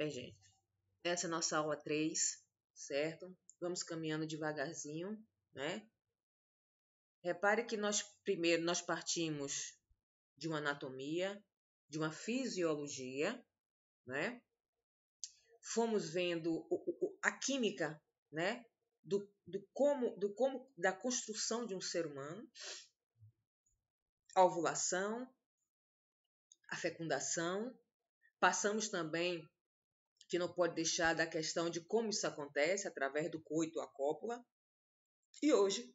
Bem, gente, essa é a nossa aula 3, certo? Vamos caminhando devagarzinho, né? Repare que nós primeiro nós partimos de uma anatomia, de uma fisiologia, né? Fomos vendo a química, né? Do, do, como, do como, da construção de um ser humano, a ovulação, a fecundação. Passamos também que não pode deixar da questão de como isso acontece através do coito à cópula. E hoje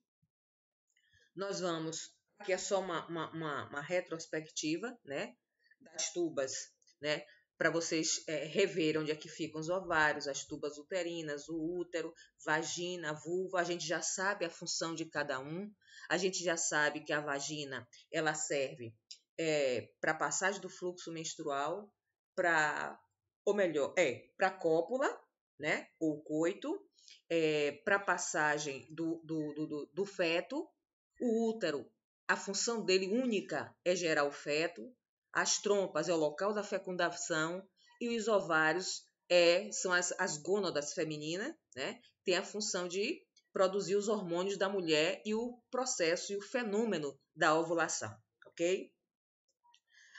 nós vamos, aqui é só uma, uma, uma, uma retrospectiva né, das tubas, né, para vocês é, rever onde é que ficam os ovários, as tubas uterinas, o útero, vagina, vulva. A gente já sabe a função de cada um. A gente já sabe que a vagina ela serve é, para passagem do fluxo menstrual, para ou melhor, é para cópula, né? Ou coito, é, para passagem do, do, do, do feto, o útero, a função dele única é gerar o feto, as trompas é o local da fecundação e os ovários é, são as, as gônadas femininas, né? Tem a função de produzir os hormônios da mulher e o processo e o fenômeno da ovulação, ok?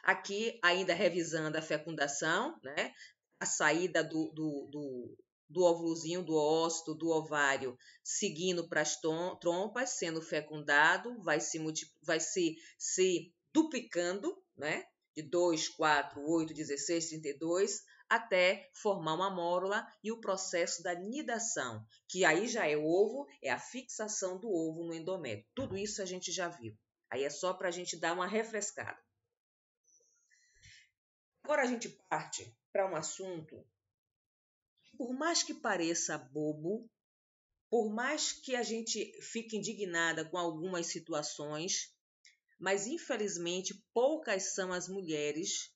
Aqui, ainda revisando a fecundação, né? a saída do, do, do, do óvulozinho, do ócito, do ovário, seguindo para as trompas, sendo fecundado, vai se, vai se, se duplicando, né? De 2, 4, 8, 16, 32, até formar uma mórula e o processo da nidação, que aí já é o ovo, é a fixação do ovo no endométrio. Tudo isso a gente já viu. Aí é só para a gente dar uma refrescada. Agora a gente parte para um assunto, por mais que pareça bobo, por mais que a gente fique indignada com algumas situações, mas infelizmente poucas são as mulheres,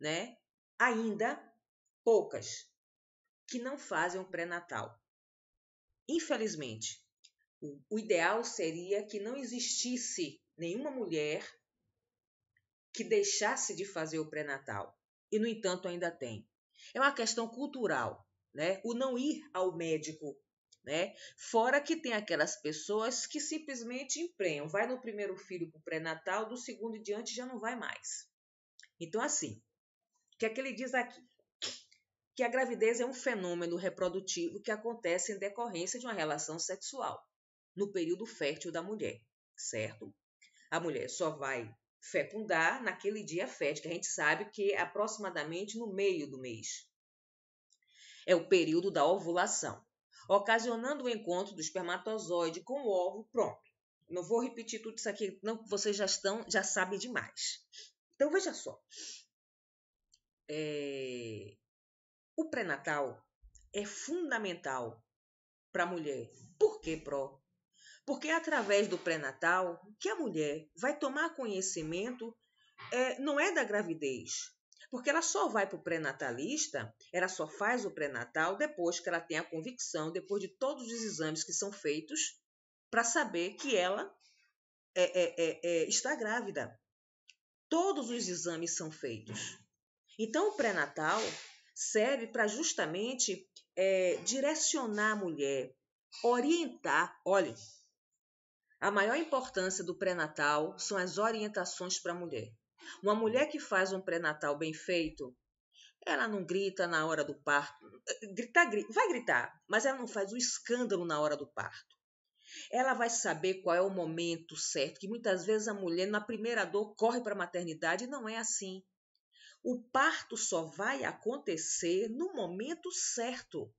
né? Ainda poucas que não fazem o pré-natal. Infelizmente, o, o ideal seria que não existisse nenhuma mulher que deixasse de fazer o pré-natal e, no entanto, ainda tem. É uma questão cultural, né? O não ir ao médico, né? Fora que tem aquelas pessoas que simplesmente emprenham, vai no primeiro filho para o pré-natal, do segundo em diante já não vai mais. Então, assim, o que é que ele diz aqui? Que a gravidez é um fenômeno reprodutivo que acontece em decorrência de uma relação sexual, no período fértil da mulher, certo? A mulher só vai fecundar naquele dia fértil, que a gente sabe que é aproximadamente no meio do mês. É o período da ovulação, ocasionando o encontro do espermatozoide com o ovo pronto. Não vou repetir tudo isso aqui, não, vocês já estão, já sabem demais. Então veja só. É... O pré-natal é fundamental para a mulher. Por que, Pro? Porque é através do pré-natal que a mulher vai tomar conhecimento, é, não é da gravidez, porque ela só vai para o pré-natalista, ela só faz o pré-natal depois que ela tem a convicção, depois de todos os exames que são feitos, para saber que ela é, é, é, é, está grávida. Todos os exames são feitos. Então, o pré-natal serve para justamente é, direcionar a mulher, orientar. Olha, a maior importância do pré-natal são as orientações para a mulher. Uma mulher que faz um pré-natal bem feito, ela não grita na hora do parto. Gritar, grita, vai gritar, mas ela não faz o um escândalo na hora do parto. Ela vai saber qual é o momento certo, que muitas vezes a mulher, na primeira dor, corre para a maternidade e não é assim. O parto só vai acontecer no momento certo.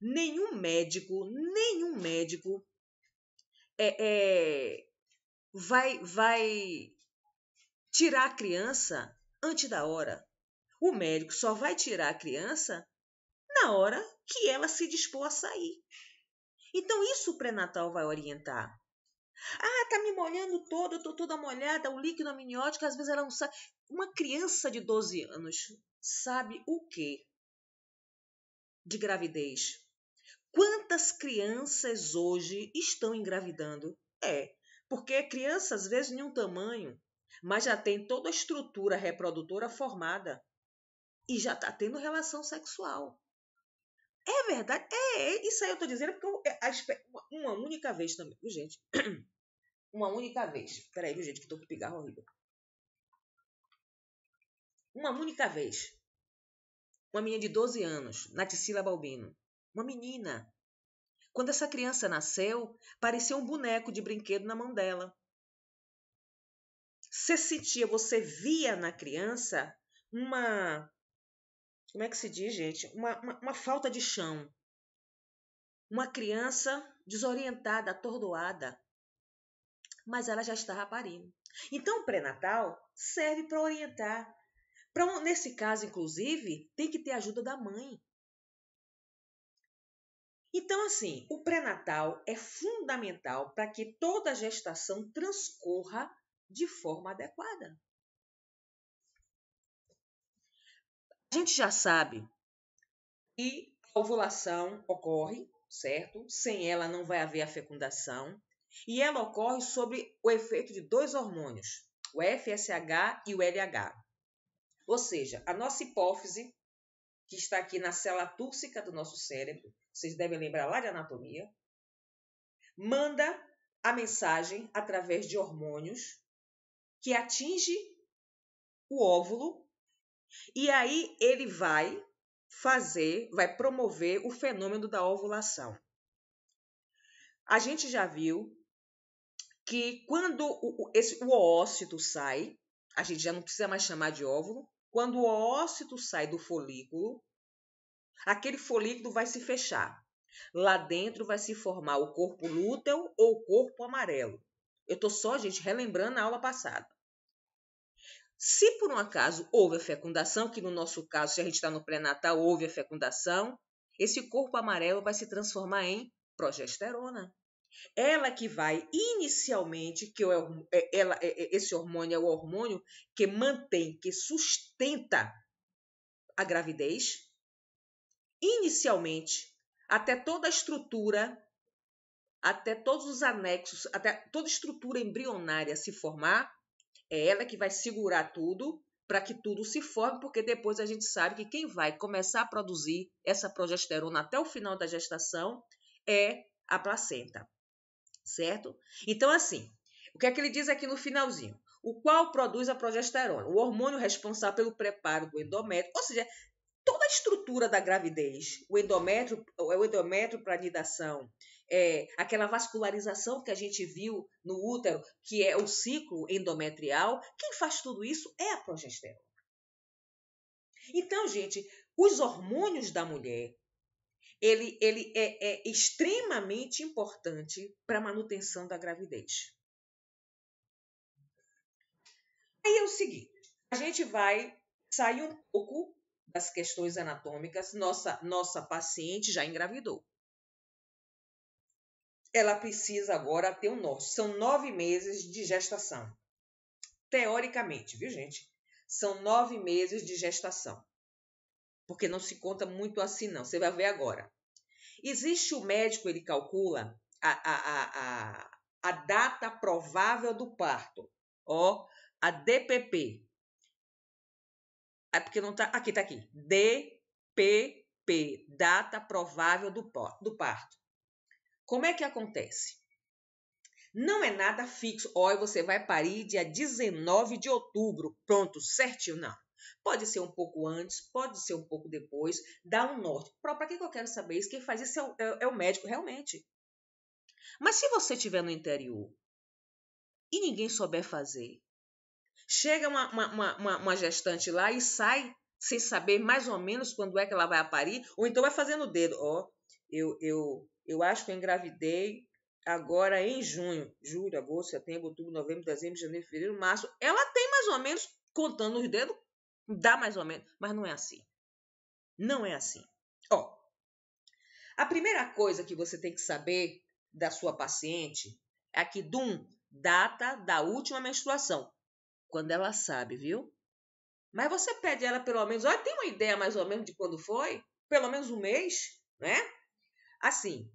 Nenhum médico, nenhum médico é, é, vai, vai tirar a criança antes da hora. O médico só vai tirar a criança na hora que ela se dispor a sair. Então, isso o pré-natal vai orientar. Ah, tá me molhando toda, eu tô toda molhada, o líquido amniótico, às vezes ela não sabe. Uma criança de 12 anos sabe o que de gravidez? Quantas crianças hoje estão engravidando? É, porque criança às vezes nem um tamanho, mas já tem toda a estrutura reprodutora formada e já está tendo relação sexual. É verdade, é, é isso aí eu estou dizendo porque eu, é, uma única vez também, gente? Uma única vez. Peraí, viu, gente, que estou com pigarro horrível. Uma única vez. Uma menina de 12 anos, Naticila Balbino, uma menina. Quando essa criança nasceu, parecia um boneco de brinquedo na mão dela. Você sentia, você via na criança uma. Como é que se diz, gente? Uma, uma, uma falta de chão. Uma criança desorientada, atordoada. Mas ela já estava parindo. Então, o pré-natal serve para orientar. Pra, nesse caso, inclusive, tem que ter ajuda da mãe. Então, assim, o pré-natal é fundamental para que toda a gestação transcorra de forma adequada. A gente já sabe que a ovulação ocorre, certo? Sem ela não vai haver a fecundação. E ela ocorre sobre o efeito de dois hormônios, o FSH e o LH. Ou seja, a nossa hipófise que está aqui na célula túrcica do nosso cérebro, vocês devem lembrar lá de anatomia, manda a mensagem através de hormônios que atinge o óvulo e aí ele vai fazer, vai promover o fenômeno da ovulação. A gente já viu que quando o, esse, o oócito sai, a gente já não precisa mais chamar de óvulo, quando o ócito sai do folículo, aquele folículo vai se fechar. Lá dentro vai se formar o corpo lúteo ou o corpo amarelo. Eu estou só, gente, relembrando a aula passada. Se por um acaso houve a fecundação, que no nosso caso, se a gente está no pré-natal, houve a fecundação, esse corpo amarelo vai se transformar em progesterona. Ela que vai inicialmente, que é é, ela, é, esse hormônio é o hormônio que mantém, que sustenta a gravidez, inicialmente, até toda a estrutura, até todos os anexos, até toda a estrutura embrionária se formar, é ela que vai segurar tudo para que tudo se forme, porque depois a gente sabe que quem vai começar a produzir essa progesterona até o final da gestação é a placenta certo? Então, assim, o que é que ele diz aqui no finalzinho? O qual produz a progesterona, o hormônio responsável pelo preparo do endométrio, ou seja, toda a estrutura da gravidez, o endométrio, o endométrio para nidação, é, aquela vascularização que a gente viu no útero, que é o ciclo endometrial, quem faz tudo isso é a progesterona. Então, gente, os hormônios da mulher, ele, ele é, é extremamente importante para a manutenção da gravidez. Aí é o seguinte, a gente vai sair um pouco das questões anatômicas. Nossa, nossa paciente já engravidou. Ela precisa agora ter um norte. São nove meses de gestação. Teoricamente, viu, gente? São nove meses de gestação porque não se conta muito assim, não. Você vai ver agora. Existe o médico, ele calcula a, a, a, a, a data provável do parto. Ó, a DPP. É porque não tá. Aqui, tá aqui. DPP, data provável do, do parto. Como é que acontece? Não é nada fixo. Olha, você vai parir dia 19 de outubro. Pronto, certinho, não. Pode ser um pouco antes, pode ser um pouco depois, dá um norte. Para que, que eu quero saber isso? Quem faz isso é o, é, é o médico, realmente. Mas se você estiver no interior e ninguém souber fazer, chega uma, uma, uma, uma, gestante lá e sai sem saber mais ou menos quando é que ela vai parir, ou então vai fazendo o dedo, ó, oh, eu, eu, eu acho que eu engravidei agora em junho, julho, agosto, setembro, outubro, novembro, dezembro, janeiro, fevereiro, março, ela tem mais ou menos, contando os dedos, Dá mais ou menos, mas não é assim. Não é assim. Ó, a primeira coisa que você tem que saber da sua paciente é que DUM, data da última menstruação. Quando ela sabe, viu? Mas você pede ela pelo menos, olha, tem uma ideia mais ou menos de quando foi? Pelo menos um mês, né? Assim,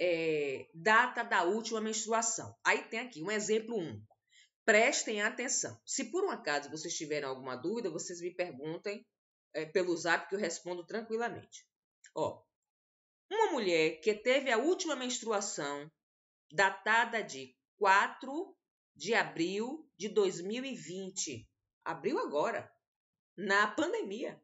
é, data da última menstruação. Aí tem aqui um exemplo 1. Um prestem atenção. Se por um acaso vocês tiverem alguma dúvida, vocês me perguntem é, pelo zap que eu respondo tranquilamente. Ó, uma mulher que teve a última menstruação datada de 4 de abril de 2020, abril agora, na pandemia.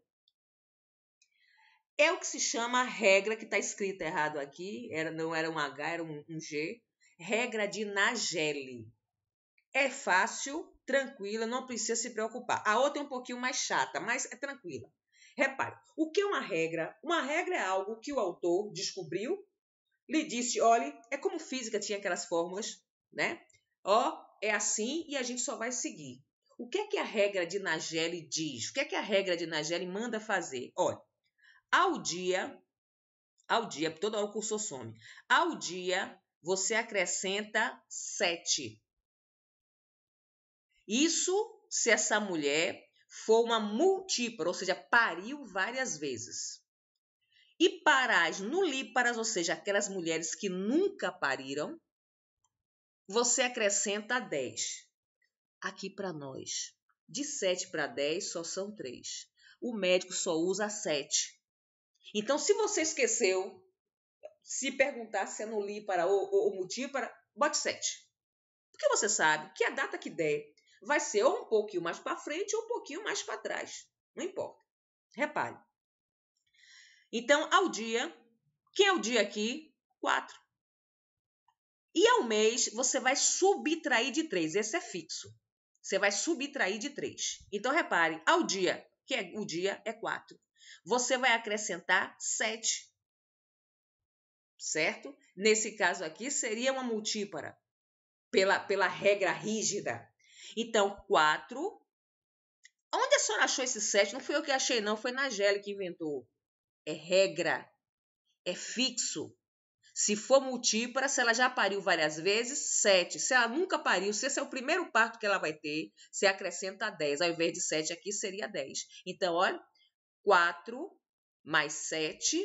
É o que se chama regra que está escrita errado aqui, era, não era um H, era um, um G, regra de Nageli é fácil, tranquila, não precisa se preocupar. A outra é um pouquinho mais chata, mas é tranquila. Repare, o que é uma regra? Uma regra é algo que o autor descobriu, lhe disse, olhe, é como física tinha aquelas fórmulas, né? Ó, é assim e a gente só vai seguir. O que é que a regra de Nageli diz? O que é que a regra de Nageli manda fazer? Olha, ao dia, ao dia, toda hora o cursor some, ao dia você acrescenta 7. Isso se essa mulher for uma múltipla, ou seja, pariu várias vezes. E para as nulíparas, ou seja, aquelas mulheres que nunca pariram, você acrescenta 10. Aqui para nós, de 7 para 10 só são 3. O médico só usa 7. Então, se você esqueceu, se perguntar se é nulípara ou, ou, ou multípara, bote 7. Porque você sabe que a data que der vai ser ou um pouquinho mais para frente ou um pouquinho mais para trás. Não importa. Repare. Então, ao dia, quem é o dia aqui? 4. E ao mês, você vai subtrair de 3. Esse é fixo. Você vai subtrair de 3. Então, repare, ao dia, que é o dia é 4. Você vai acrescentar 7. Certo? Nesse caso aqui, seria uma multípara pela, pela regra rígida então, 4. Onde a senhora achou esse 7? Não fui eu que achei, não. Foi Nagélia que inventou. É regra. É fixo. Se for multípara, se ela já pariu várias vezes, 7. Se ela nunca pariu, se esse é o primeiro parto que ela vai ter, você acrescenta 10. Ao invés de 7 aqui, seria 10. Então, olha, 4 mais 7,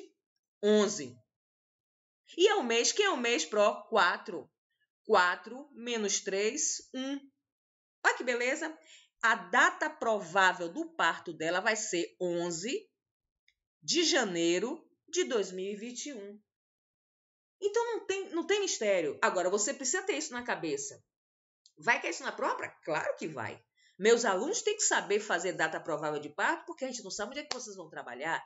11. E é o mês, quem é o mês, pró? 4. 4 menos 3, 1. Olha que beleza! A data provável do parto dela vai ser 11 de janeiro de 2021. Então não tem, não tem mistério. Agora você precisa ter isso na cabeça. Vai querer isso na própria? Claro que vai. Meus alunos têm que saber fazer data provável de parto, porque a gente não sabe onde é que vocês vão trabalhar.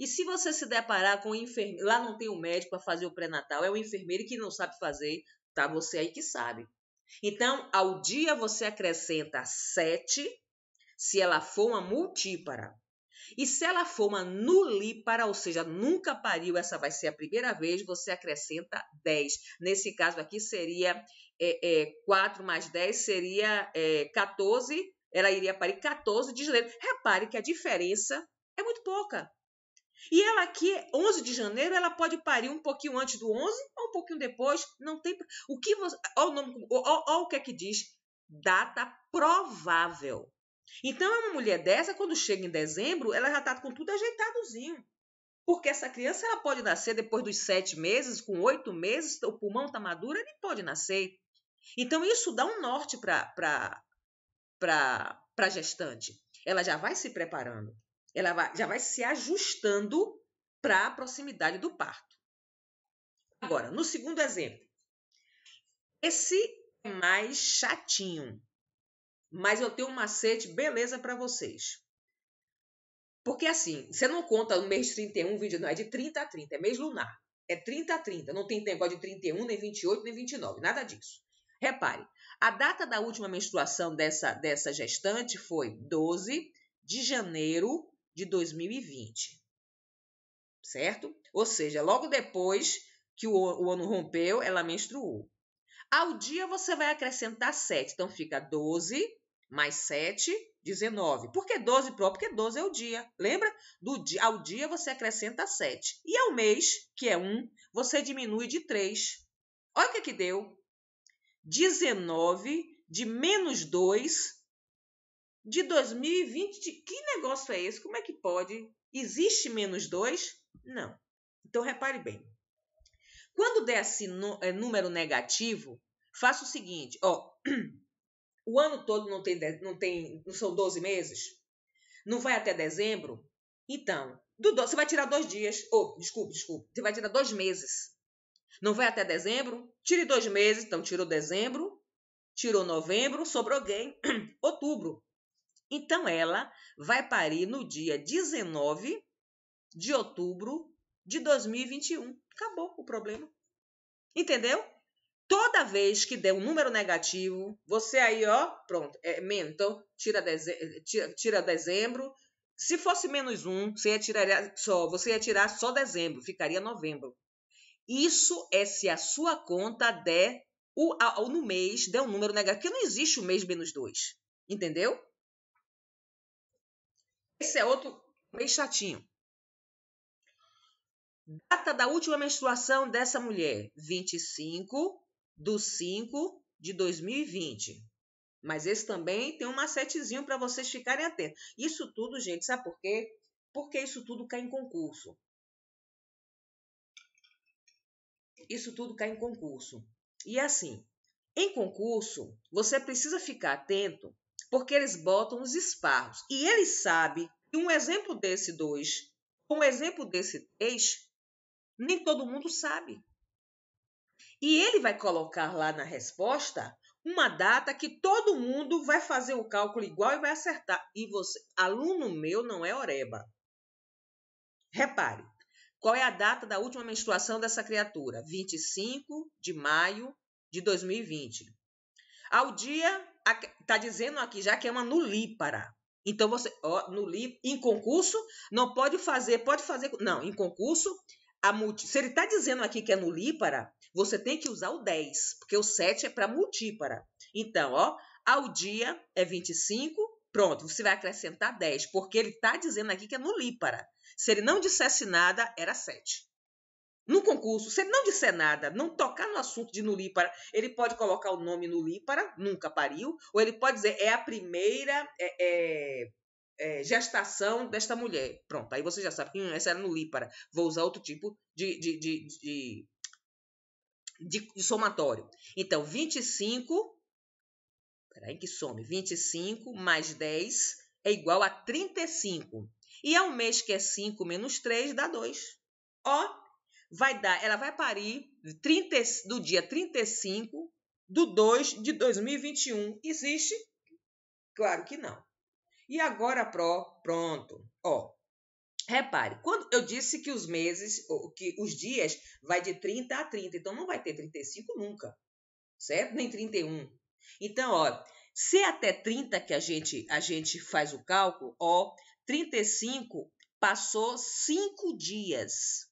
E se você se deparar com um enfermeiro, lá não tem um médico para fazer o pré-natal, é o enfermeiro que não sabe fazer, tá você aí que sabe. Então, ao dia você acrescenta 7, se ela for uma multípara. E se ela for uma nulípara, ou seja, nunca pariu, essa vai ser a primeira vez, você acrescenta 10. Nesse caso aqui seria é, é, 4 mais 10, seria é, 14, ela iria parir 14 desleitos. Repare que a diferença é muito pouca. E ela aqui, 11 de janeiro, ela pode parir um pouquinho antes do 11 ou um pouquinho depois, não tem o que você, olha o, nome, olha, olha o que é que diz data provável. Então, é uma mulher dessa, quando chega em dezembro, ela já está com tudo ajeitadozinho. Porque essa criança ela pode nascer depois dos sete meses, com oito meses, o pulmão está maduro, ele pode nascer. Então, isso dá um norte para a gestante. Ela já vai se preparando ela já vai se ajustando para a proximidade do parto. Agora, no segundo exemplo, esse é mais chatinho, mas eu tenho um macete beleza para vocês. Porque assim, você não conta no mês 31, não, é de 30 a 30, é mês lunar. É 30 a 30, não tem negócio de 31, nem 28, nem 29, nada disso. Repare, a data da última menstruação dessa, dessa gestante foi 12 de janeiro de 2020. Certo? Ou seja, logo depois que o ano rompeu, ela menstruou. Ao dia você vai acrescentar 7, então fica 12 mais 7, 19. Por que 12 próprio? Porque 12 é o dia. Lembra? Do dia, ao dia você acrescenta 7. E ao mês, que é 1, você diminui de 3. Olha o que, que deu. 19 de menos 2 de 2020, que negócio é esse? Como é que pode? Existe menos 2? Não. Então, repare bem. Quando der esse é, número negativo, faça o seguinte, ó, o ano todo não tem, não tem, não são 12 meses? Não vai até dezembro? Então, do, você vai tirar dois dias, ou, oh, desculpe, desculpe, você vai tirar dois meses. Não vai até dezembro? Tire dois meses, então tirou dezembro, tirou novembro, sobrou alguém, outubro. Então ela vai parir no dia 19 de outubro de 2021. Acabou o problema. Entendeu? Toda vez que der um número negativo, você aí, ó, pronto, é, mento, tira, deze tira, tira dezembro. Se fosse menos um, você ia tirar só, você ia tirar só dezembro, ficaria novembro. Isso é se a sua conta der o, a, no mês der um número negativo, porque não existe o mês menos dois. Entendeu? Esse é outro meio chatinho. Data da última menstruação dessa mulher: 25 de 5 de 2020. Mas esse também tem um macetezinho para vocês ficarem atentos. Isso tudo, gente, sabe por quê? Porque isso tudo cai em concurso. Isso tudo cai em concurso. E assim, em concurso, você precisa ficar atento porque eles botam os esparros. E ele sabe que um exemplo desse dois, um exemplo desse três, nem todo mundo sabe. E ele vai colocar lá na resposta uma data que todo mundo vai fazer o cálculo igual e vai acertar. E você, aluno meu, não é oreba. Repare, qual é a data da última menstruação dessa criatura? 25 de maio de 2020. Ao dia está dizendo aqui já que é uma nulípara. Então você, ó, em concurso, não pode fazer, pode fazer, não, em concurso, a multi, se ele está dizendo aqui que é nulípara, você tem que usar o 10, porque o 7 é para multípara. Então, ó, ao dia é 25, pronto, você vai acrescentar 10, porque ele está dizendo aqui que é nulípara. Se ele não dissesse nada, era 7 no concurso, se ele não disser nada, não tocar no assunto de Nulípara, ele pode colocar o nome Nulípara, nunca pariu, ou ele pode dizer é a primeira é, é, é, gestação desta mulher. Pronto, aí você já sabe que hum, essa era Nulípara. Vou usar outro tipo de, de, de, de, de, de somatório. Então, 25. Peraí, que some. 25 mais 10 é igual a 35. E ao mês que é 5 menos 3 dá 2. Ó, vai dar, ela vai parir 30, do dia 35 do 2 de 2021. Existe? Claro que não. E agora, pró, pronto. Ó, Repare, quando eu disse que os meses, que os dias vai de 30 a 30, então não vai ter 35 nunca, certo? Nem 31. Então, ó, se é até 30 que a gente a gente faz o cálculo, ó, 35 passou 5 dias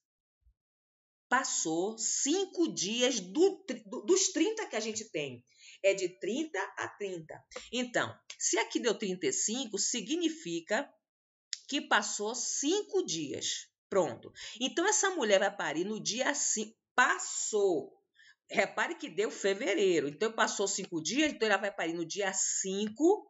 passou cinco dias do, dos 30 que a gente tem. É de 30 a 30. Então, se aqui deu 35, significa que passou cinco dias. Pronto. Então, essa mulher vai parir no dia 5. Passou. Repare que deu fevereiro. Então, passou cinco dias. Então, ela vai parir no dia 5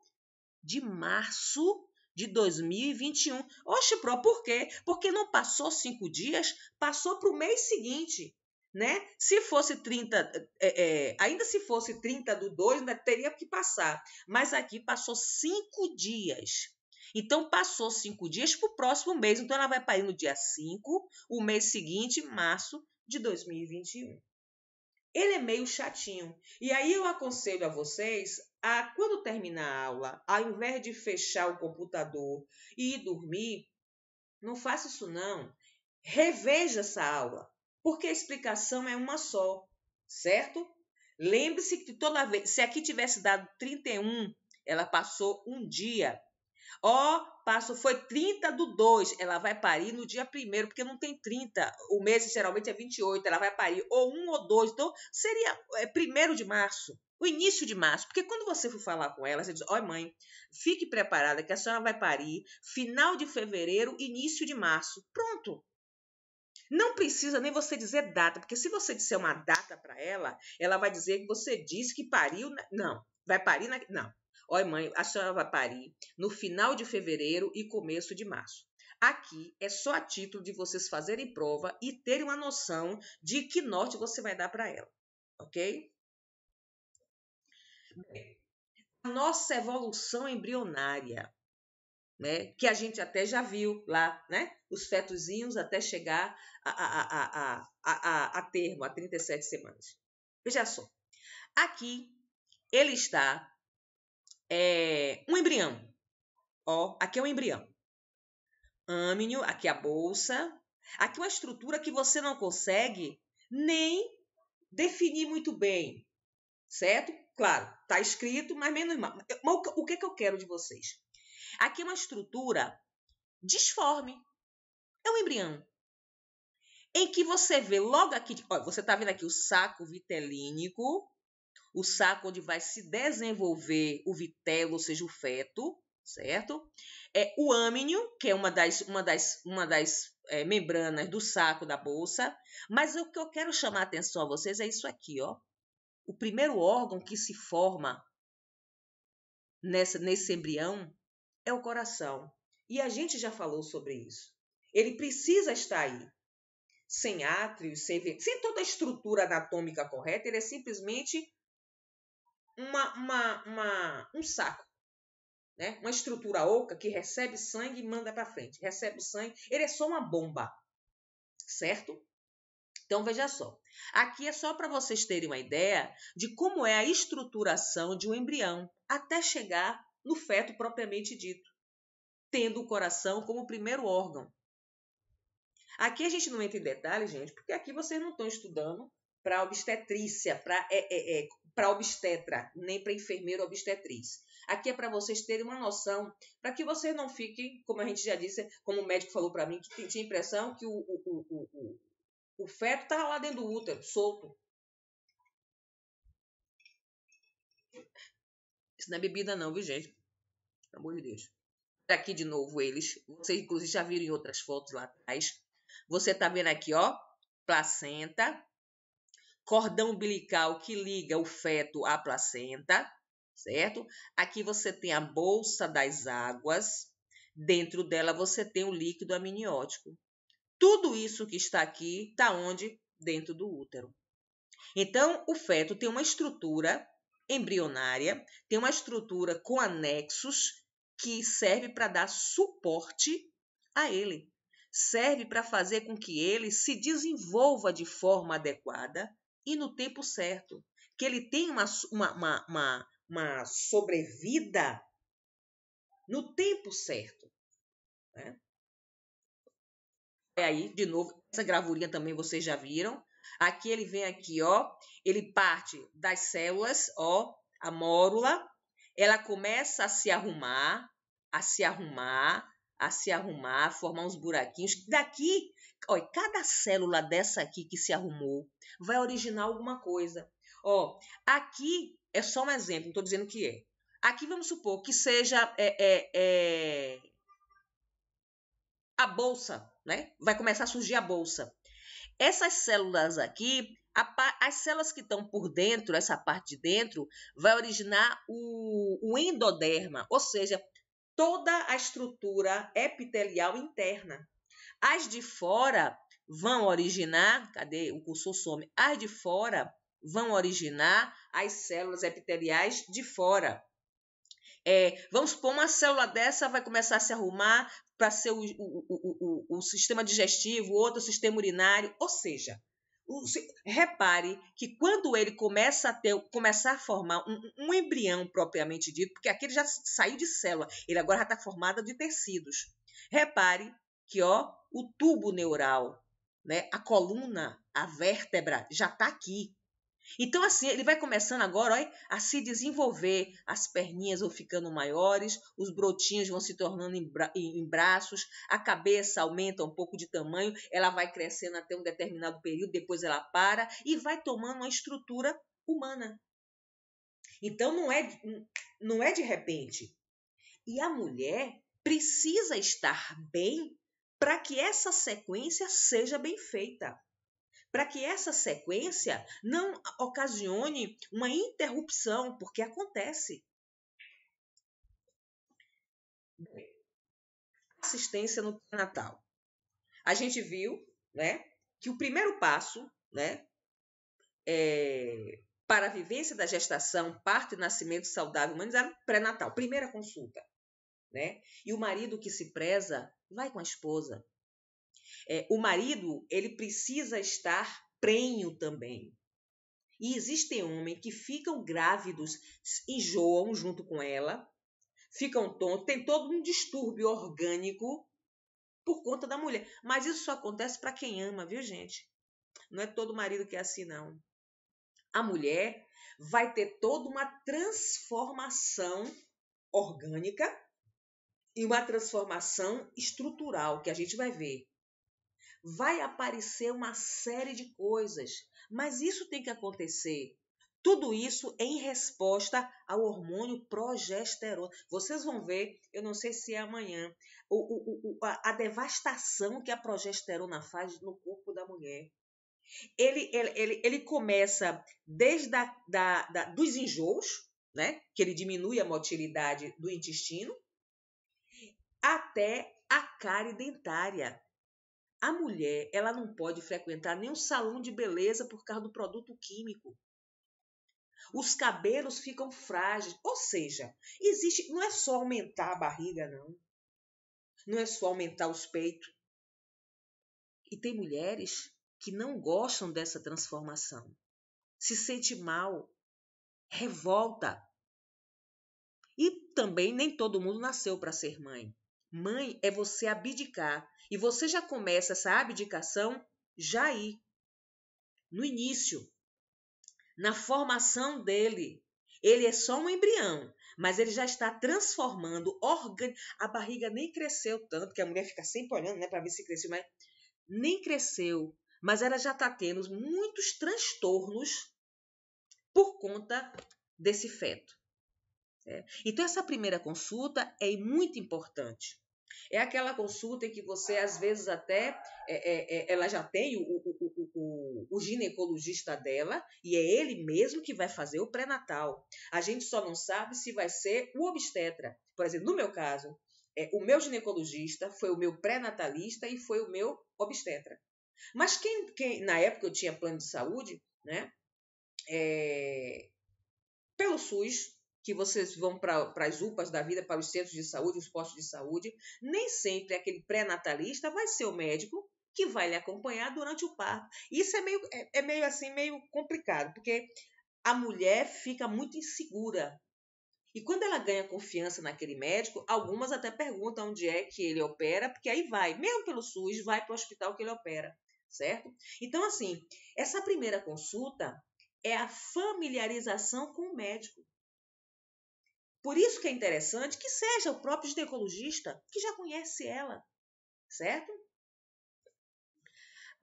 de março de 2021. Oxe, Pro, por quê? Porque não passou cinco dias, passou para o mês seguinte. Né? Se fosse 30, é, é, ainda se fosse 30 do 2, ainda né, teria que passar. Mas aqui passou cinco dias. Então, passou cinco dias para o próximo mês. Então, ela vai parir no dia 5, o mês seguinte, março de 2021. Ele é meio chatinho. E aí eu aconselho a vocês a, quando terminar a aula, ao invés de fechar o computador e ir dormir, não faça isso não. Reveja essa aula, porque a explicação é uma só, certo? Lembre-se que toda vez, se aqui tivesse dado 31, ela passou um dia Ó, passo foi 30 do 2. Ela vai parir no dia 1 porque não tem 30. O mês geralmente é 28. Ela vai parir ou 1 ou 2. Então, seria 1 é, de março. O início de março. Porque quando você for falar com ela, você diz: Ó, mãe, fique preparada que a senhora vai parir final de fevereiro, início de março. Pronto. Não precisa nem você dizer data, porque se você disser uma data para ela, ela vai dizer que você disse que pariu. Na... Não, vai parir na. Não. Oi, mãe, a senhora vai parir no final de fevereiro e começo de março. Aqui é só a título de vocês fazerem prova e terem uma noção de que norte você vai dar para ela, ok? a nossa evolução embrionária, né, que a gente até já viu lá, né, os fetozinhos até chegar a, a, a, a, a, a termo, a 37 semanas. Veja só, aqui ele está é, um embrião. Ó, aqui é um embrião. Âmnio, aqui é a bolsa. Aqui é uma estrutura que você não consegue nem definir muito bem, certo? Claro, tá escrito, mas menos mal. Mas o que, que eu quero de vocês? Aqui é uma estrutura disforme. É um embrião. Em que você vê logo aqui, olha, você está vendo aqui o saco vitelínico, o saco onde vai se desenvolver o vitelo, ou seja, o feto, certo? É o âmínio, que é uma das, uma das, uma das é, membranas do saco da bolsa. Mas o que eu quero chamar a atenção a vocês é isso aqui, ó. O primeiro órgão que se forma nessa, nesse embrião é o coração. E a gente já falou sobre isso. Ele precisa estar aí. Sem átrio, sem, sem toda a estrutura anatômica correta, ele é simplesmente uma, uma, uma, um saco, né? uma estrutura oca que recebe sangue e manda para frente. Recebe sangue, ele é só uma bomba, certo? Então veja só. Aqui é só para vocês terem uma ideia de como é a estruturação de um embrião até chegar no feto propriamente dito, tendo o coração como primeiro órgão. Aqui a gente não entra em detalhes, gente, porque aqui vocês não estão estudando para obstetrícia, para é, é, é, para obstetra, nem para enfermeira obstetriz. Aqui é para vocês terem uma noção, para que vocês não fiquem, como a gente já disse, como o médico falou para mim, que tinha a impressão que o, o, o, o, o feto estava lá dentro do útero, solto. Isso não é bebida não, viu, gente? Pelo amor de Deus. Aqui de novo eles. Vocês, inclusive, já viram em outras fotos lá atrás. Você tá vendo aqui, ó, placenta, cordão umbilical que liga o feto à placenta, certo? Aqui você tem a bolsa das águas, dentro dela você tem o líquido amniótico. Tudo isso que está aqui está onde? Dentro do útero. Então, o feto tem uma estrutura embrionária, tem uma estrutura com anexos que serve para dar suporte a ele. Serve para fazer com que ele se desenvolva de forma adequada, e no tempo certo. Que ele tem uma, uma, uma, uma, uma sobrevida no tempo certo. Né? É aí, de novo, essa gravurinha também vocês já viram. Aqui ele vem aqui, ó, ele parte das células, ó, a mórula, ela começa a se arrumar, a se arrumar, a se arrumar, formar uns buraquinhos. Daqui olha, cada célula dessa aqui que se arrumou vai originar alguma coisa. Ó, aqui é só um exemplo, não estou dizendo que é. Aqui vamos supor que seja é, é, é, a bolsa, né? Vai começar a surgir a bolsa. Essas células aqui, a, as células que estão por dentro, essa parte de dentro, vai originar o, o endoderma, ou seja, toda a estrutura epitelial interna. As de fora vão originar, cadê? O cursor some. As de fora vão originar as células epiteliais de fora. É, vamos supor, uma célula dessa vai começar a se arrumar para ser o, o, o, o, sistema digestivo, outro sistema urinário, ou seja, repare que quando ele começa a ter, começar a formar um, um embrião propriamente dito, porque aquele já saiu de célula, ele agora já está formado de tecidos. Repare que ó, o tubo neural, né? a coluna, a vértebra já está aqui. Então, assim, ele vai começando agora ó, a se desenvolver. As perninhas vão ficando maiores, os brotinhos vão se tornando em, bra em braços, a cabeça aumenta um pouco de tamanho, ela vai crescendo até um determinado período, depois ela para e vai tomando uma estrutura humana. Então, não é, não é de repente. E a mulher precisa estar bem para que essa sequência seja bem feita, para que essa sequência não ocasione uma interrupção, porque acontece. Assistência no natal. A gente viu, né, que o primeiro passo, né, é, para a vivência da gestação, parto e nascimento saudável humanizado, pré-natal, primeira consulta né? E o marido que se preza vai com a esposa. É, o marido ele precisa estar prenho também. E existem homens que ficam grávidos, enjoam junto com ela, ficam tontos, tem todo um distúrbio orgânico por conta da mulher. Mas isso só acontece para quem ama, viu, gente? Não é todo marido que é assim, não. A mulher vai ter toda uma transformação orgânica e uma transformação estrutural que a gente vai ver. Vai aparecer uma série de coisas, mas isso tem que acontecer. Tudo isso em resposta ao hormônio progesterona. Vocês vão ver, eu não sei se é amanhã, o, o, o, a, a, devastação que a progesterona faz no corpo da mulher. Ele, ele, ele, ele começa desde a, da, da, dos enjoos, né? que ele diminui a motilidade do intestino, até a cárie dentária. A mulher, ela não pode frequentar nenhum salão de beleza por causa do produto químico. Os cabelos ficam frágeis, ou seja, existe, não é só aumentar a barriga não. Não é só aumentar os peitos. E tem mulheres que não gostam dessa transformação. Se sente mal, revolta. E também nem todo mundo nasceu para ser mãe. Mãe é você abdicar. E você já começa essa abdicação já aí, no início, na formação dele. Ele é só um embrião, mas ele já está transformando organ... a barriga nem cresceu tanto que a mulher fica sempre olhando, né, para ver se cresceu, mas nem cresceu, mas ela já está tendo muitos transtornos por conta desse feto. É. Então essa primeira consulta é muito importante. É aquela consulta em que você, às vezes, até é, é, é ela já tem o, o, o, o, ginecologista dela e é ele mesmo que vai fazer o pré-natal. A gente só não sabe se vai ser o obstetra. Por exemplo, no meu caso, é, o meu ginecologista foi o meu pré-natalista e foi o meu obstetra. Mas quem, quem na época eu tinha plano de saúde, né? É, pelo SUS, que vocês vão para as UPAs da vida, para os centros de saúde, os postos de saúde, nem sempre aquele pré-natalista vai ser o médico que vai lhe acompanhar durante o parto. Isso é meio, é, é meio assim, meio complicado, porque a mulher fica muito insegura. E quando ela ganha confiança naquele médico, algumas até perguntam onde é que ele opera, porque aí vai, mesmo pelo SUS, vai para o hospital que ele opera, certo? Então, assim, essa primeira consulta é a familiarização com o médico. Por isso que é interessante que seja o próprio ginecologista que já conhece ela, certo?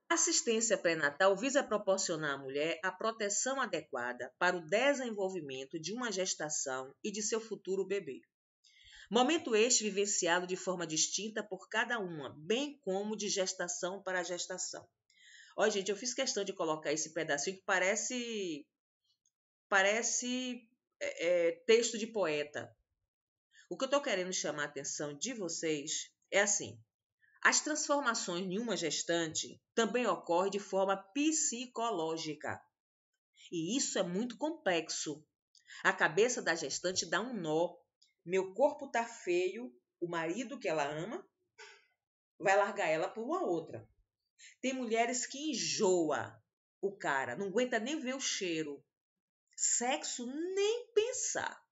Assistência pré-natal visa proporcionar à mulher a proteção adequada para o desenvolvimento de uma gestação e de seu futuro bebê. Momento este vivenciado de forma distinta por cada uma, bem como de gestação para gestação. Olha, gente, eu fiz questão de colocar esse pedacinho que parece parece é, é, texto de poeta. O que eu estou querendo chamar a atenção de vocês é assim: as transformações em uma gestante também ocorrem de forma psicológica. E isso é muito complexo. A cabeça da gestante dá um nó. Meu corpo está feio, o marido que ela ama vai largar ela por uma outra. Tem mulheres que enjoa o cara, não aguenta nem ver o cheiro. Sexo, nem pensar.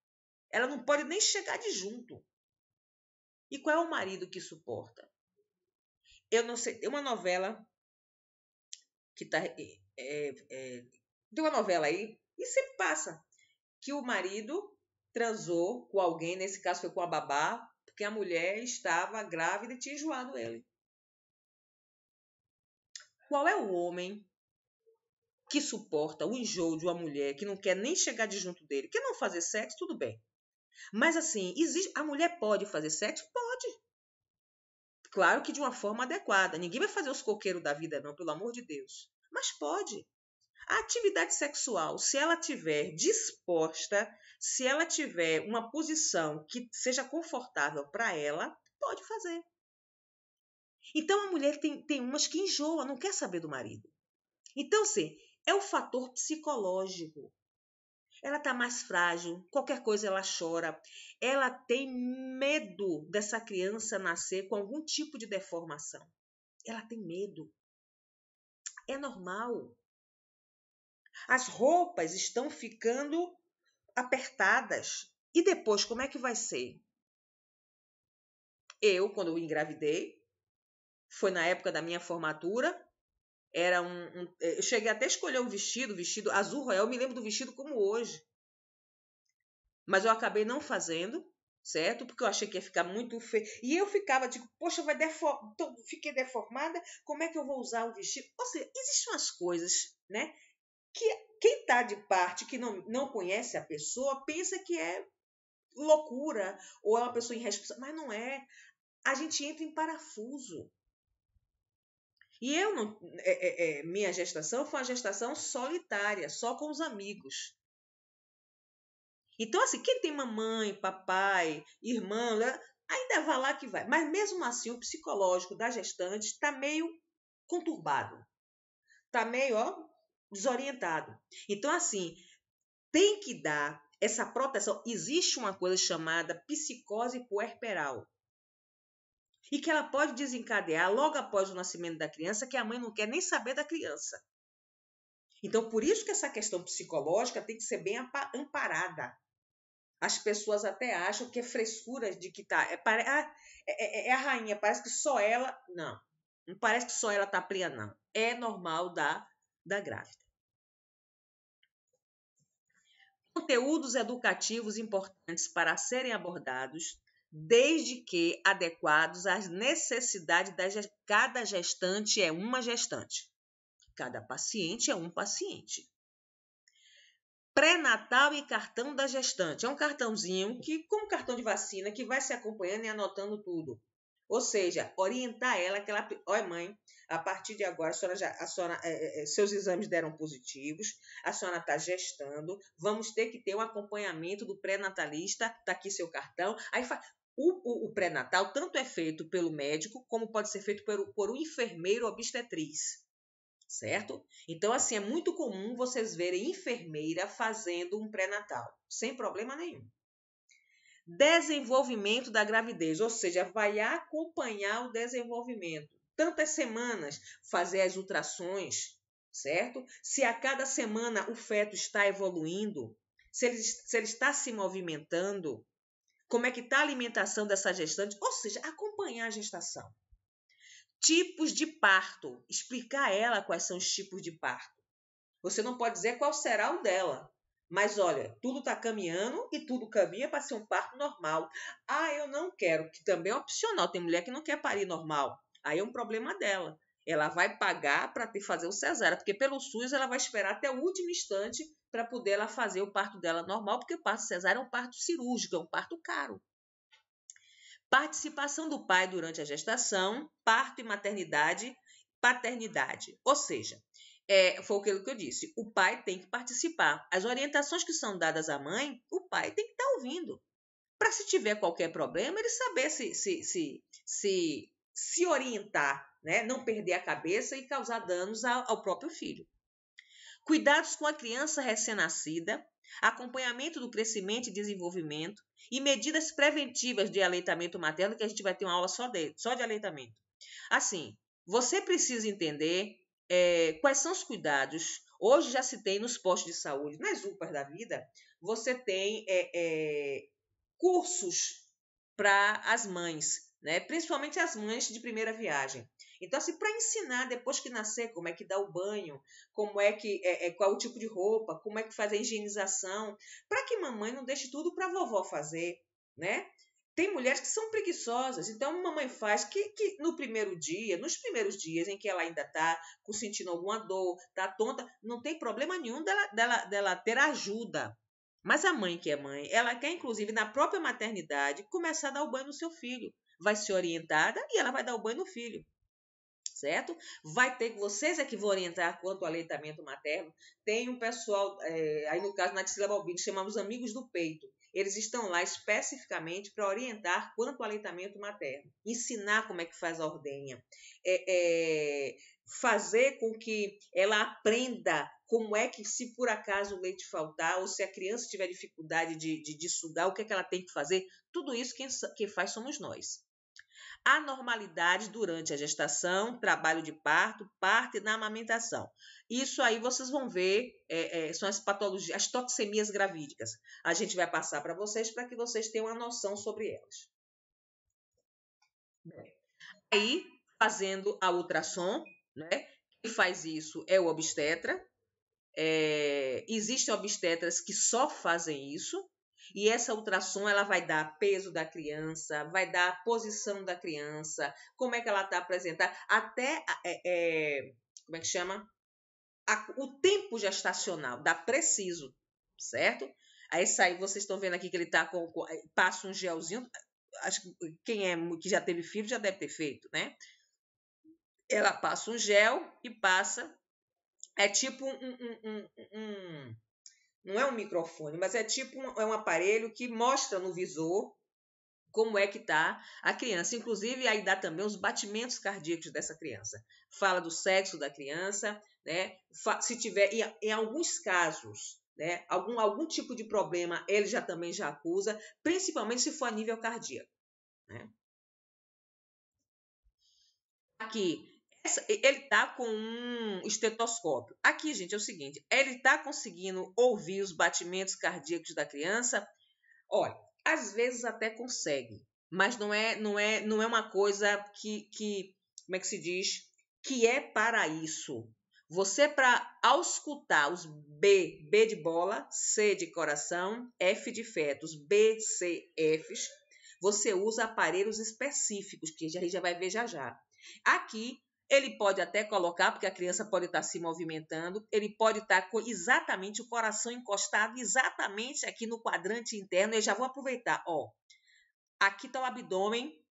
Ela não pode nem chegar de junto. E qual é o marido que suporta? Eu não sei. Tem uma novela que tá. É, é, é, tem uma novela aí, e sempre passa, que o marido transou com alguém, nesse caso foi com a babá, porque a mulher estava grávida e tinha enjoado ele. Qual é o homem que suporta o enjoo de uma mulher que não quer nem chegar de junto dele, que não fazer sexo, tudo bem. Mas assim, existe, a mulher pode fazer sexo? Pode. Claro que de uma forma adequada. Ninguém vai fazer os coqueiros da vida, não, pelo amor de Deus. Mas pode. A atividade sexual, se ela tiver disposta, se ela tiver uma posição que seja confortável para ela, pode fazer. Então a mulher tem, tem umas que enjoa, não quer saber do marido. Então, assim, é o fator psicológico. Ela está mais frágil, qualquer coisa ela chora. Ela tem medo dessa criança nascer com algum tipo de deformação. Ela tem medo. É normal. As roupas estão ficando apertadas. E depois, como é que vai ser? Eu, quando eu engravidei, foi na época da minha formatura, era um, um, é, Eu cheguei até a escolher um vestido, vestido azul royal. Eu me lembro do vestido como hoje. Mas eu acabei não fazendo, certo? Porque eu achei que ia ficar muito feio. E eu ficava, tipo, poxa, vai deformar fiquei deformada, como é que eu vou usar o vestido? Ou seja, existem umas coisas, né? Que quem tá de parte, que não, não conhece a pessoa, pensa que é loucura ou é uma pessoa irresponsável, mas não é. A gente entra em parafuso. E eu não, é, é, é, minha gestação foi uma gestação solitária, só com os amigos. Então, assim, quem tem mamãe, papai, irmão, né, ainda vai lá que vai. Mas mesmo assim, o psicológico da gestante está meio conturbado. Está meio ó, desorientado. Então, assim, tem que dar essa proteção. Existe uma coisa chamada psicose puerperal e que ela pode desencadear logo após o nascimento da criança, que a mãe não quer nem saber da criança. Então, por isso que essa questão psicológica tem que ser bem amparada. As pessoas até acham que é frescura de que tá. É, ah, é, é, é, é a rainha, parece que só ela. Não. Não parece que só ela tá prenha, não. É normal da, da grávida. Conteúdos educativos importantes para serem abordados desde que adequados às necessidades da cada gestante é uma gestante. Cada paciente é um paciente. Pré-natal e cartão da gestante. É um cartãozinho que, como cartão de vacina, que vai se acompanhando e anotando tudo. Ou seja, orientar ela que ela. oi mãe, a partir de agora a senhora já, a senhora, é, seus exames deram positivos, a senhora está gestando, vamos ter que ter o um acompanhamento do pré-natalista, está aqui seu cartão. Aí faz o, o, o pré-natal tanto é feito pelo médico, como pode ser feito por, por um enfermeiro obstetriz, certo? Então, assim, é muito comum vocês verem enfermeira fazendo um pré-natal, sem problema nenhum. Desenvolvimento da gravidez, ou seja, vai acompanhar o desenvolvimento. Tantas semanas fazer as ultrações, certo? Se a cada semana o feto está evoluindo, se ele, se ele está se movimentando, como é que está a alimentação dessa gestante, ou seja, acompanhar a gestação. Tipos de parto, explicar a ela quais são os tipos de parto. Você não pode dizer qual será o dela, mas olha, tudo está caminhando e tudo caminha para ser um parto normal. Ah, eu não quero, que também é opcional. Tem mulher que não quer parir normal. Aí é um problema dela. Ela vai pagar para te fazer o cesárea, porque pelo SUS ela vai esperar até o último instante para poder ela fazer o parto dela normal, porque o parto cesárea é um parto cirúrgico, é um parto caro. Participação do pai durante a gestação, parto e maternidade, paternidade. Ou seja, é, foi aquilo que eu disse, o pai tem que participar. As orientações que são dadas à mãe, o pai tem que estar tá ouvindo. Para se tiver qualquer problema, ele saber se, se, se, se se orientar, né? não perder a cabeça e causar danos ao, ao próprio filho. Cuidados com a criança recém-nascida, acompanhamento do crescimento e desenvolvimento e medidas preventivas de aleitamento materno, que a gente vai ter uma aula só de, só de aleitamento. Assim, você precisa entender é, quais são os cuidados. Hoje já se tem nos postos de saúde, nas UPAs da vida, você tem é, é, cursos para as mães né? principalmente as mães de primeira viagem. Então, assim, para ensinar depois que nascer como é que dá o banho, como é que é, é qual o tipo de roupa, como é que faz a higienização, para que mamãe não deixe tudo para vovó fazer, né? Tem mulheres que são preguiçosas, então mamãe faz que, que no primeiro dia, nos primeiros dias em que ela ainda está sentindo alguma dor, tá tonta, não tem problema nenhum dela, dela, dela ter ajuda, mas a mãe que é mãe, ela quer, inclusive, na própria maternidade, começar a dar o banho no seu filho vai ser orientada e ela vai dar o banho no filho. Certo? Vai ter vocês é que vão orientar quanto ao aleitamento materno. Tem um pessoal, é, aí no caso na Tissila Balbino, chamamos Amigos do Peito. Eles estão lá especificamente para orientar quanto ao aleitamento materno, ensinar como é que faz a ordenha, é, é, fazer com que ela aprenda como é que, se por acaso o leite faltar, ou se a criança tiver dificuldade de, de, de sugar, o que é que ela tem que fazer. Tudo isso quem, quem faz somos nós anormalidades durante a gestação, trabalho de parto, parto e na amamentação. Isso aí vocês vão ver, é, é, são as patologias, as toxemias gravídicas. A gente vai passar para vocês para que vocês tenham uma noção sobre elas. Aí, fazendo a ultrassom, né? Quem faz isso é o obstetra. É, existem obstetras que só fazem isso, e essa ultrassom ela vai dar peso da criança, vai dar posição da criança, como é que ela está apresentada, até é, é, como é que chama? A, o tempo gestacional, dá preciso, certo? Aí sai, vocês estão vendo aqui que ele tá com, com, passa um gelzinho. Acho que quem é que já teve filho já deve ter feito, né? Ela passa um gel e passa. É tipo um, um, um, um não é um microfone, mas é tipo um, é um aparelho que mostra no visor como é que está a criança. Inclusive, aí dá também os batimentos cardíacos dessa criança. Fala do sexo da criança, né? Se tiver, em, em alguns casos, né? Algum, algum tipo de problema ele já também já acusa, principalmente se for a nível cardíaco, né? Aqui, ele tá com um estetoscópio. Aqui, gente, é o seguinte: ele tá conseguindo ouvir os batimentos cardíacos da criança? Olha, às vezes até consegue, mas não é, não é, não é uma coisa que, que como é que se diz, que é para isso. Você para auscultar os B, B de bola, C de coração, F de fetos, B, C, Fs, você usa aparelhos específicos, que a gente já vai ver já já. Aqui, ele pode até colocar, porque a criança pode estar se movimentando, ele pode estar com exatamente o coração encostado, exatamente aqui no quadrante interno. Eu já vou aproveitar, ó. Aqui está o abdômen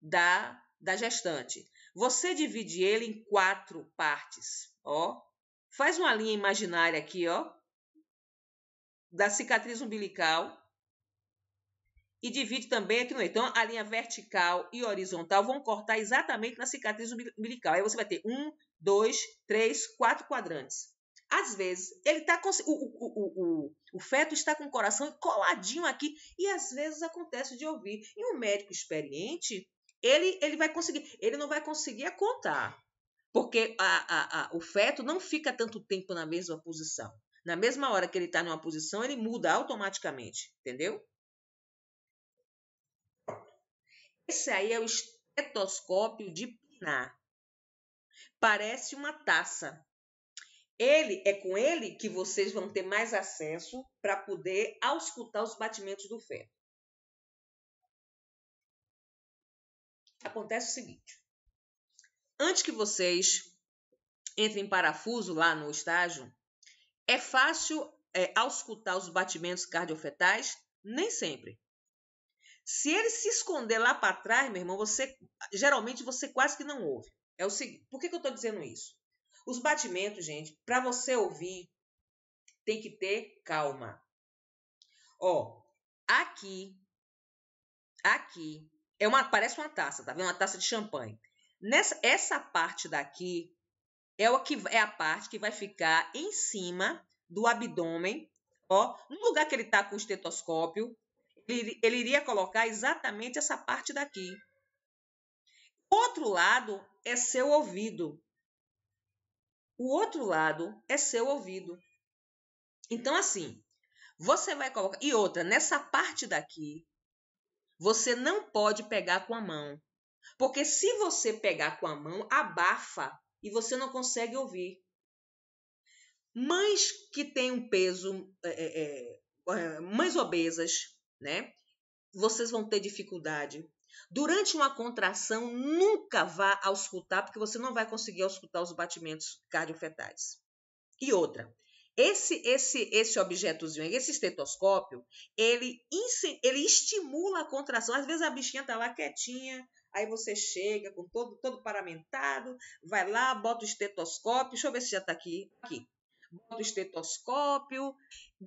da, da gestante. Você divide ele em quatro partes, ó. Faz uma linha imaginária aqui, ó. Da cicatriz umbilical, e divide também aqui no meio. Então, a linha vertical e horizontal vão cortar exatamente na cicatriz umbilical. Aí você vai ter um, dois, três, quatro quadrantes. Às vezes, ele tá com, o, o, o, o, feto está com o coração coladinho aqui e às vezes acontece de ouvir. E um médico experiente, ele, ele vai conseguir, ele não vai conseguir contar, porque a, a, a, o feto não fica tanto tempo na mesma posição. Na mesma hora que ele está numa posição, ele muda automaticamente, entendeu? Esse aí é o estetoscópio de Pinar. Parece uma taça. Ele é com ele que vocês vão ter mais acesso para poder auscultar os batimentos do feto. Acontece o seguinte: antes que vocês entrem em parafuso lá no estágio, é fácil é, auscultar os batimentos cardiofetais? Nem sempre. Se ele se esconder lá para trás, meu irmão, você geralmente você quase que não ouve. É o seguinte, por que, que eu estou dizendo isso? Os batimentos, gente, para você ouvir, tem que ter calma. Ó, aqui, aqui é uma parece uma taça, tá vendo? Uma taça de champanhe. Nessa essa parte daqui é o que é a parte que vai ficar em cima do abdômen, ó, no lugar que ele tá com o estetoscópio, ele, ele iria colocar exatamente essa parte daqui. Outro lado é seu ouvido. O outro lado é seu ouvido. Então, assim, você vai colocar. E outra, nessa parte daqui, você não pode pegar com a mão. Porque se você pegar com a mão, abafa e você não consegue ouvir. Mães que têm um peso, é, é, é, é mães obesas, né? Vocês vão ter dificuldade. Durante uma contração, nunca vá auscultar, porque você não vai conseguir auscultar os batimentos cardiofetais. E outra, esse esse esse objetozinho, esse estetoscópio, ele, ele estimula a contração. Às vezes a bichinha está lá quietinha, aí você chega com todo todo paramentado, vai lá, bota o estetoscópio, deixa eu ver se já está aqui, aqui bota o estetoscópio.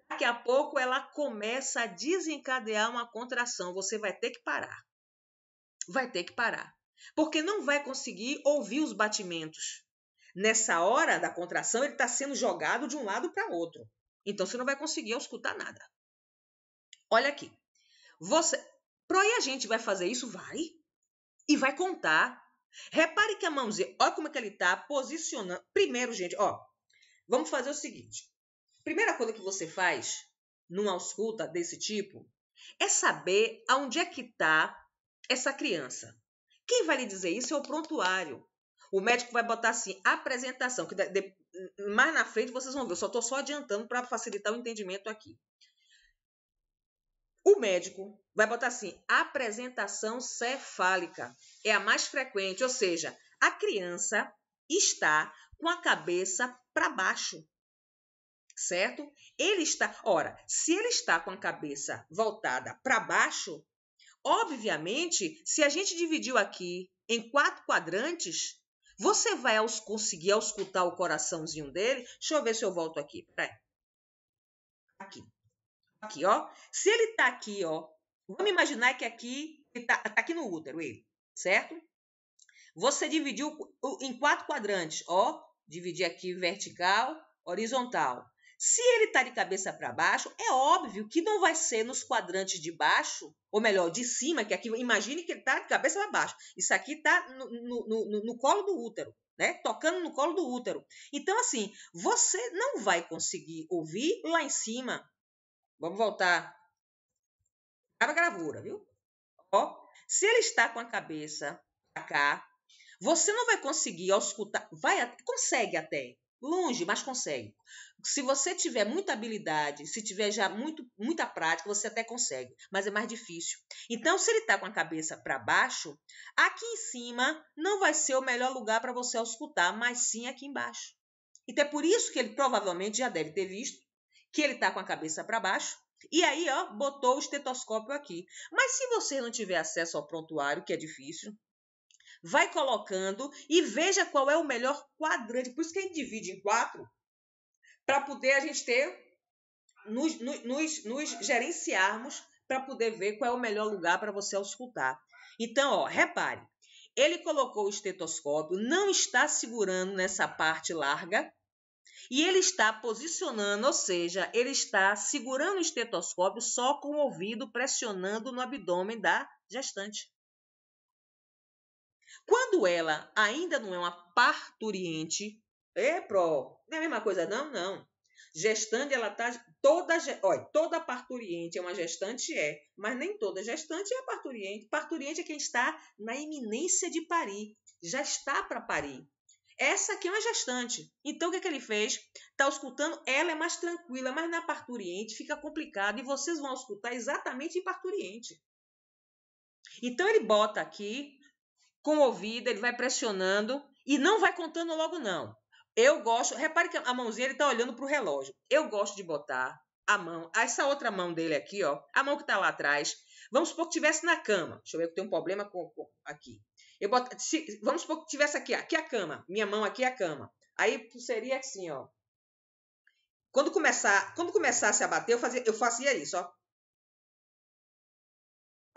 Daqui a pouco ela começa a desencadear uma contração. Você vai ter que parar. Vai ter que parar. Porque não vai conseguir ouvir os batimentos. Nessa hora da contração, ele está sendo jogado de um lado para outro. Então você não vai conseguir escutar nada. Olha aqui. Você. Proí a gente vai fazer isso? Vai. E vai contar. Repare que a mãozinha, olha como é que ele está posicionando. Primeiro, gente, ó, Vamos fazer o seguinte. Primeira coisa que você faz numa ausculta desse tipo é saber aonde é que está essa criança. Quem vai lhe dizer isso é o prontuário. O médico vai botar assim, apresentação, que de, mais na frente vocês vão ver, eu só estou só adiantando para facilitar o entendimento aqui. O médico vai botar assim, apresentação cefálica. É a mais frequente, ou seja, a criança está com a cabeça para baixo. Certo? Ele está, ora, se ele está com a cabeça voltada para baixo, obviamente, se a gente dividiu aqui em quatro quadrantes, você vai aos, conseguir auscultar o coraçãozinho dele. Deixa eu ver se eu volto aqui. Peraí. Aqui. Aqui, ó. Se ele tá aqui, ó. Vamos imaginar que aqui, ele tá, tá aqui no útero, ele, certo? Você dividiu em quatro quadrantes, ó dividir aqui vertical, horizontal. Se ele está de cabeça para baixo, é óbvio que não vai ser nos quadrantes de baixo, ou melhor, de cima, que aqui, imagine que ele está de cabeça para baixo. Isso aqui está no, no, no, no colo do útero. Né? Tocando no colo do útero. Então, assim, você não vai conseguir ouvir lá em cima. Vamos voltar. Grava a gravura, viu? Ó, se ele está com a cabeça para cá, você não vai conseguir auscultar, vai consegue até, longe, mas consegue. Se você tiver muita habilidade, se tiver já muito, muita prática, você até consegue, mas é mais difícil. Então, se ele está com a cabeça para baixo, aqui em cima não vai ser o melhor lugar para você auscultar, mas sim aqui embaixo. Então, é por isso que ele provavelmente já deve ter visto que ele está com a cabeça para baixo. E aí, ó, botou o estetoscópio aqui. Mas se você não tiver acesso ao prontuário, que é difícil, vai colocando e veja qual é o melhor quadrante. Por isso que a gente divide em quatro, para poder a gente ter, nos, nos, nos gerenciarmos, para poder ver qual é o melhor lugar para você auscultar. Então, ó, repare, ele colocou o estetoscópio, não está segurando nessa parte larga, e ele está posicionando, ou seja, ele está segurando o estetoscópio só com o ouvido pressionando no abdômen da gestante. Quando ela ainda não é uma parturiente, é pró, não é a mesma coisa, não, não. Gestante, ela tá toda, olha, toda parturiente é uma gestante é, mas nem toda gestante é parturiente. Parturiente é quem está na iminência de parir, já está para parir. Essa aqui é uma gestante. Então o que, é que ele fez? Tá escutando, ela é mais tranquila, mas na parturiente fica complicado e vocês vão escutar exatamente em parturiente. Então ele bota aqui com o ouvido, ele vai pressionando e não vai contando logo, não. Eu gosto, repare que a mãozinha ele está olhando para o relógio. Eu gosto de botar a mão, essa outra mão dele aqui, ó, a mão que está lá atrás. Vamos supor que tivesse na cama. Deixa eu ver que tem um problema com, com aqui. Eu boto, se, vamos supor que tivesse aqui, aqui é a cama. Minha mão aqui é a cama. Aí seria assim, ó. Quando começar, quando começasse a bater, eu fazia, eu fazia isso, ó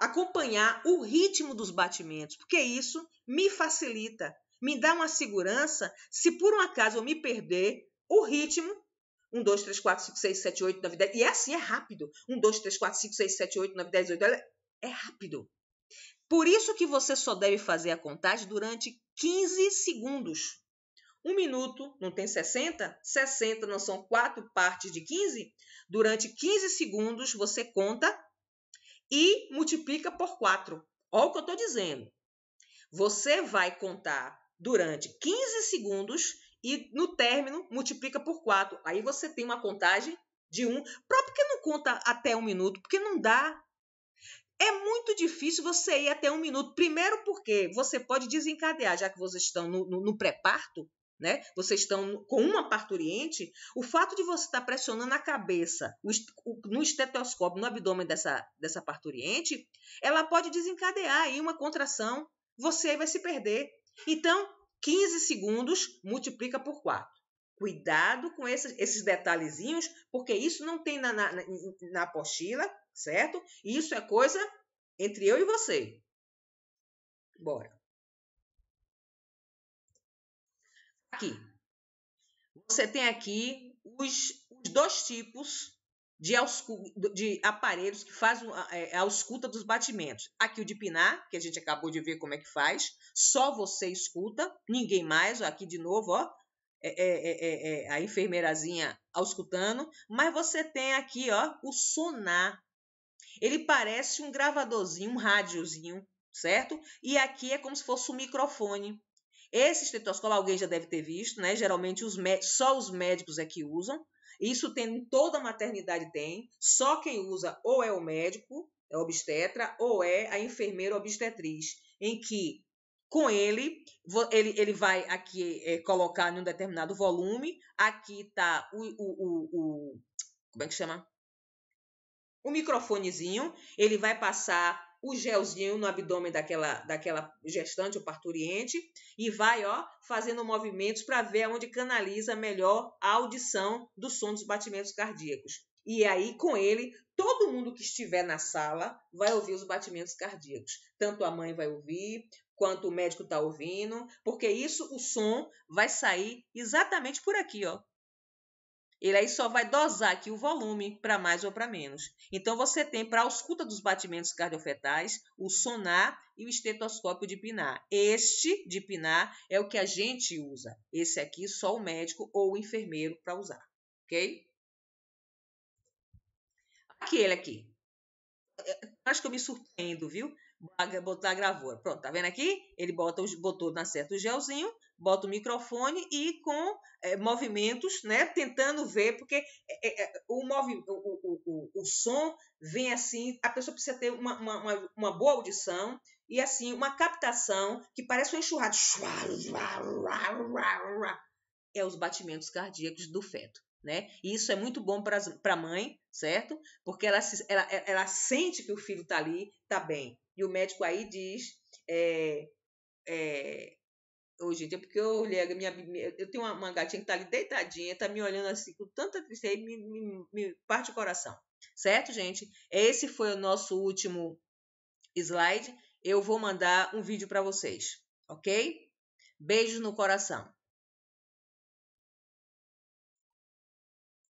acompanhar o ritmo dos batimentos, porque isso me facilita, me dá uma segurança se por um acaso eu me perder o ritmo. 1, 2, 3, 4, 5, 6, 7, 8, 9, 10. E é assim, é rápido. 1, 2, 3, 4, 5, 6, 7, 8, 9, 10, 8. É rápido. Por isso que você só deve fazer a contagem durante 15 segundos. Um minuto não tem 60? 60 não são quatro partes de 15? Durante 15 segundos você conta e multiplica por 4. Olha o que eu estou dizendo. Você vai contar durante 15 segundos e no término multiplica por 4. Aí você tem uma contagem de 1. Um. Por que não conta até um minuto? Porque não dá. É muito difícil você ir até um minuto. Primeiro porque você pode desencadear, já que vocês estão no, no, no pré-parto, né? Vocês estão com uma parturiente, o fato de você estar pressionando a cabeça no estetoscópio, no abdômen dessa, dessa parturiente, ela pode desencadear aí uma contração, você vai se perder. Então, 15 segundos multiplica por 4. Cuidado com esses, esses detalhezinhos, porque isso não tem na, na, na apostila, certo? Isso é coisa entre eu e você. Bora. aqui. Você tem aqui os, os dois tipos de, de, aparelhos que fazem é, é a escuta dos batimentos. Aqui o de pinar, que a gente acabou de ver como é que faz, só você escuta, ninguém mais. Aqui de novo, ó, é, é, é, é a enfermeirazinha auscultando, mas você tem aqui ó, o sonar. Ele parece um gravadorzinho, um rádiozinho, certo? E aqui é como se fosse um microfone. Esse estetoscópio alguém já deve ter visto, né? Geralmente os só os médicos é que usam. Isso tem toda a maternidade tem. Só quem usa ou é o médico, é obstetra, ou é a enfermeira obstetriz, em que com ele, ele, ele vai aqui é, colocar em um determinado volume. Aqui está o, o, o, o como é que chama? O microfonezinho. Ele vai passar o gelzinho no abdômen daquela, daquela gestante ou parturiente e vai ó, fazendo movimentos para ver onde canaliza melhor a audição do som dos batimentos cardíacos. E aí, com ele, todo mundo que estiver na sala vai ouvir os batimentos cardíacos. Tanto a mãe vai ouvir, quanto o médico está ouvindo, porque isso, o som, vai sair exatamente por aqui, ó, ele aí só vai dosar aqui o volume para mais ou para menos. Então você tem para a ausculta dos batimentos cardiofetais o sonar e o estetoscópio de pinar. Este de pinar é o que a gente usa. Esse aqui só o médico ou o enfermeiro para usar, ok? Aquele aqui. É, acho que eu me surpreendo, viu? botar a gravura. Pronto, tá vendo aqui? Ele bota, botou na certo o gelzinho, bota o microfone e com é, movimentos, né, tentando ver, porque é, o, movi o, o, o, som vem assim, a pessoa precisa ter uma, uma, uma boa audição e assim, uma captação que parece um enxurrado. É os batimentos cardíacos do feto. Né? E isso é muito bom para a mãe, certo? Porque ela, ela, ela sente que o filho está ali, está bem. E o médico aí diz: é, é, hoje gente, é porque eu olhei a minha. Eu tenho uma, uma gatinha que tá ali deitadinha, tá me olhando assim com tanta tristeza e me, me, me parte o coração. Certo, gente? Esse foi o nosso último slide. Eu vou mandar um vídeo para vocês, ok? Beijos no coração.